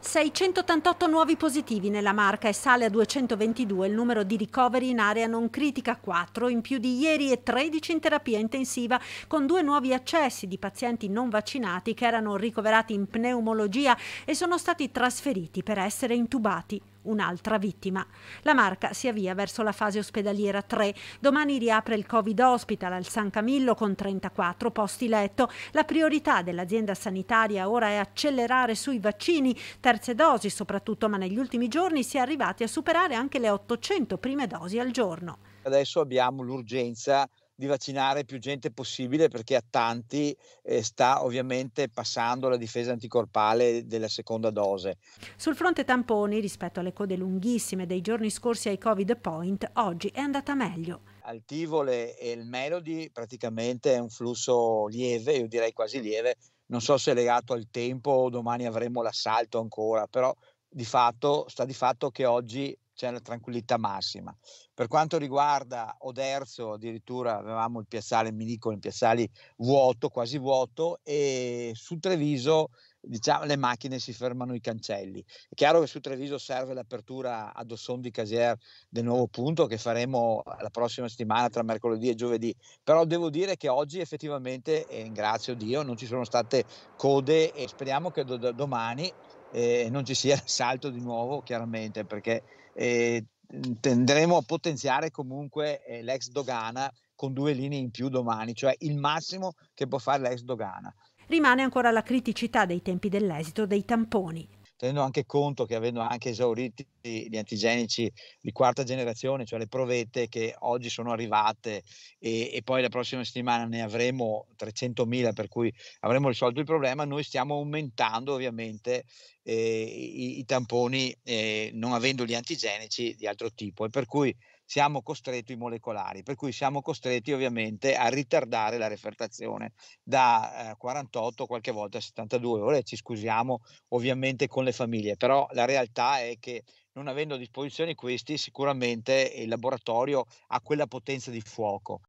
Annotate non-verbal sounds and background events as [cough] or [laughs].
688 nuovi positivi nella marca e sale a 222 il numero di ricoveri in area non critica 4 in più di ieri e 13 in terapia intensiva con due nuovi accessi di pazienti non vaccinati che erano ricoverati in pneumologia e sono stati trasferiti per essere intubati un'altra vittima. La marca si avvia verso la fase ospedaliera 3. Domani riapre il Covid Hospital al San Camillo con 34 posti letto. La priorità dell'azienda sanitaria ora è accelerare sui vaccini, terze dosi soprattutto, ma negli ultimi giorni si è arrivati a superare anche le 800 prime dosi al giorno. Adesso abbiamo l'urgenza di vaccinare più gente possibile perché a tanti eh, sta ovviamente passando la difesa anticorpale della seconda dose. Sul fronte tamponi, rispetto alle code lunghissime dei giorni scorsi ai Covid Point, oggi è andata meglio. Al Tivole e il Melody praticamente è un flusso lieve, io direi quasi lieve, non so se è legato al tempo, o domani avremo l'assalto ancora, però di fatto, sta di fatto che oggi c'è la tranquillità massima. Per quanto riguarda Oderzo, addirittura avevamo il piazzale Minicolo, il piazzale vuoto, quasi vuoto, e su Treviso diciamo, le macchine si fermano i cancelli. È chiaro che su Treviso serve l'apertura ad Osson di Casier del nuovo punto che faremo la prossima settimana tra mercoledì e giovedì, però devo dire che oggi effettivamente, e ringrazio Dio, non ci sono state code e speriamo che do- domani eh, non ci sia [laughs] salto di nuovo, chiaramente, perché eh, tenderemo a potenziare comunque eh, l'ex dogana con due linee in più domani, cioè il massimo che può fare l'ex dogana. Rimane ancora la criticità dei tempi dell'esito dei tamponi. Tenendo anche conto che avendo anche esauriti gli antigenici di quarta generazione, cioè le provette che oggi sono arrivate e, e poi la prossima settimana ne avremo 300.000 per cui avremo risolto il problema, noi stiamo aumentando ovviamente eh, i, i, tamponi eh, non avendo gli antigenici di altro tipo e per cui siamo costretti i molecolari, per cui siamo costretti ovviamente a ritardare la refertazione da eh, 48 qualche volta a 72 ore. Ci scusiamo ovviamente con le famiglie, però la realtà è che non avendo a disposizione questi, sicuramente il laboratorio ha quella potenza di fuoco.